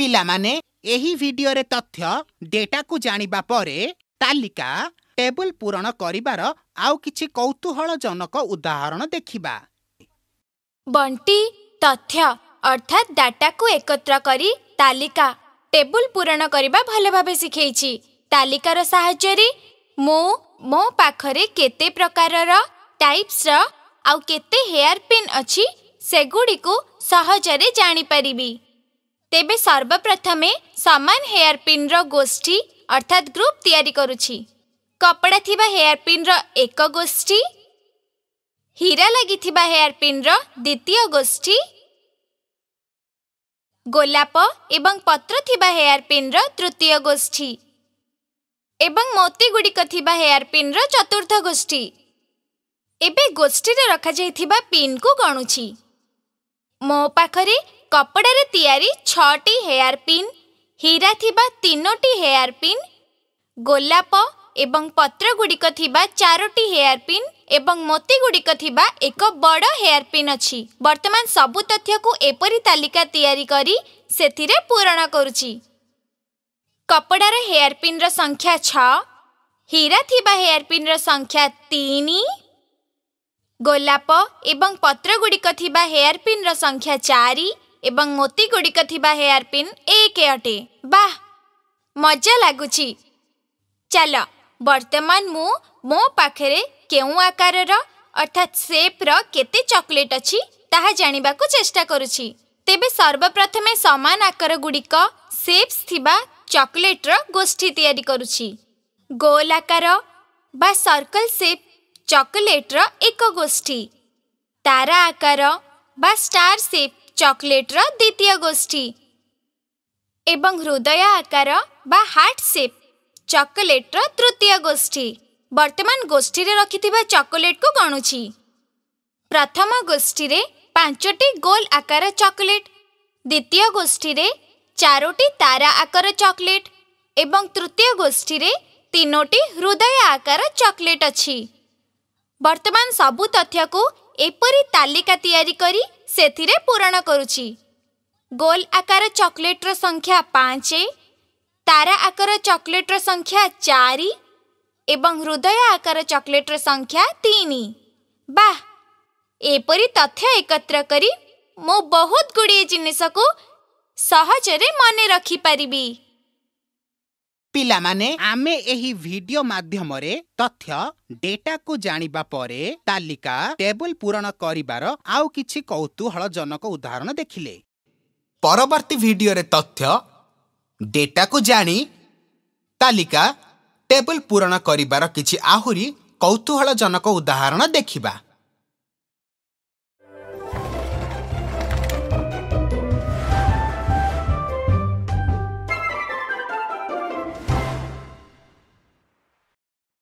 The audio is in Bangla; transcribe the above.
पिडियो तथ्य डेटा कुरा तालिका टेबुल पूरण आउँछ कौतुहलजनक उदाहरण देखा बन्टी तथ्य अर्थात् डाटाको एकत्रा टेबुल पूरणभे सिखे तालिक मो पाते प्रकार र टाइप्स र आउे हेयरपिन् अगुडी सहजले जापारि তেবে সর্বপ্রথমে সমান হেয়ার পিন্র গোষ্ঠী অর্থাৎ গ্রুপ তৈরি করুছি কপড়া থিবা হেয়ার পিন্র এক গোষ্ঠী হীরা লাগিথিবা হেয়ার পিন্র দ্বিতীয় গোষ্ঠী গোলাপ এবং পত্র থিবা হেয়ার পিন্র তৃতীয় গোষ্ঠী এবং মতিগুড়িক থিবা হেয়ার পিন্র চতুর্থ গোষ্ঠী এবে গোষ্ঠীরে রখাযাইথিবা পিনকু গণুছি ମୋ ପାଖରେ କପଡ଼ାରେ ତିଆରି ଛଅଟି ହେୟାର୍ ପିନ୍ ହୀରା ଥିବା ତିନୋଟି ହେୟାର୍ ପିନ୍ ଗୋଲାପ ଏବଂ ପତ୍ରଗୁଡ଼ିକ ଥିବା ଚାରୋଟି ହେୟାର୍ ପିନ୍ ଏବଂ ମୋତିଗୁଡ଼ିକ ଥିବା ଏକ ବଡ଼ ହେୟାର୍ ପିନ୍ ଅଛି ବର୍ତ୍ତମାନ ସବୁ ତଥ୍ୟକୁ ଏପରି ତାଲିକା ତିଆରି କରି ସେଥିରେ ପୂରଣ କରୁଛି କପଡ଼ାର ହେୟାର୍ ପିନ୍ର ସଂଖ୍ୟା ଛଅ ହୀରା ଥିବା ହେୟାର୍ ପିନ୍ର ସଂଖ୍ୟା ତିନି ଗୋଲାପ ଏବଂ ପତ୍ରଗୁଡ଼ିକ ଥିବା ହେୟାର୍ ପିନ୍ର ସଂଖ୍ୟା ଚାରି ଏବଂ ମୋତିଗୁଡ଼ିକ ଥିବା ହେୟାରପିନ୍ ଏକ ଅଟେ ବାହ ମଜା ଲାଗୁଛି ଚାଲ ବର୍ତ୍ତମାନ ମୁଁ ମୋ ପାଖରେ କେଉଁ ଆକାରର ଅର୍ଥାତ୍ ସେପ୍ର କେତେ ଚକୋଲେଟ୍ ଅଛି ତାହା ଜାଣିବାକୁ ଚେଷ୍ଟା କରୁଛି ତେବେ ସର୍ବପ୍ରଥମେ ସମାନ ଆକାରଗୁଡ଼ିକ ସେପ୍ସ ଥିବା ଚକୋଲେଟ୍ର ଗୋଷ୍ଠୀ ତିଆରି କରୁଛି ଗୋଲ ଆକାର ବା ସର୍କଲ୍ ସେପ୍ ଚକୋଲେଟ୍ର ଏକ ଗୋଷ୍ଠୀ ତାରା ଆକାର ବା ଷ୍ଟାର୍ ସେପ୍ ଚକୋଲେଟ୍ର ଦ୍ୱିତୀୟ ଗୋଷ୍ଠୀ ଏବଂ ହୃଦୟ ଆକାର ବା ହାର୍ଟ ସେପ୍ ଚକୋଲେଟ୍ର ତୃତୀୟ ଗୋଷ୍ଠୀ ବର୍ତ୍ତମାନ ଗୋଷ୍ଠୀରେ ରଖିଥିବା ଚକୋଲେଟ୍କୁ ଗଣୁଛି ପ୍ରଥମ ଗୋଷ୍ଠୀରେ ପାଞ୍ଚଟି ଗୋଲ ଆକାର ଚକୋଲେଟ୍ ଦ୍ୱିତୀୟ ଗୋଷ୍ଠୀରେ ଚାରୋଟି ତାରା ଆକାର ଚକୋଲେଟ୍ ଏବଂ ତୃତୀୟ ଗୋଷ୍ଠୀରେ ତିନୋଟି ହୃଦୟ ଆକାର ଚକୋଲେଟ୍ ଅଛି ବର୍ତ୍ତମାନ ସବୁ ତଥ୍ୟକୁ एपरी तालिका पूरण करूची गोल आकार रो संख्या 5 तारा आकार रो संख्या एवं हृदय आकार रो संख्या 3 बा एपरी तथ्य मो बहुत सहज रे सहजले रखी रखिपारि ପିଲାମାନେ ଆମେ ଏହି ଭିଡିଓ ମାଧ୍ୟମରେ ତଥ୍ୟ ଡେଟାକୁ ଜାଣିବା ପରେ ତାଲିକା ଟେବୁଲ ପୂରଣ କରିବାର ଆଉ କିଛି କୌତୁହଳଜନକ ଉଦାହରଣ ଦେଖିଲେ ପରବର୍ତ୍ତୀ ଭିଡିଓରେ ତଥ୍ୟ ଡେଟାକୁ ଜାଣି ତାଲିକା ଟେବୁଲ ପୂରଣ କରିବାର କିଛି ଆହୁରି କୌତୁହଳଜନକ ଉଦାହରଣ ଦେଖିବା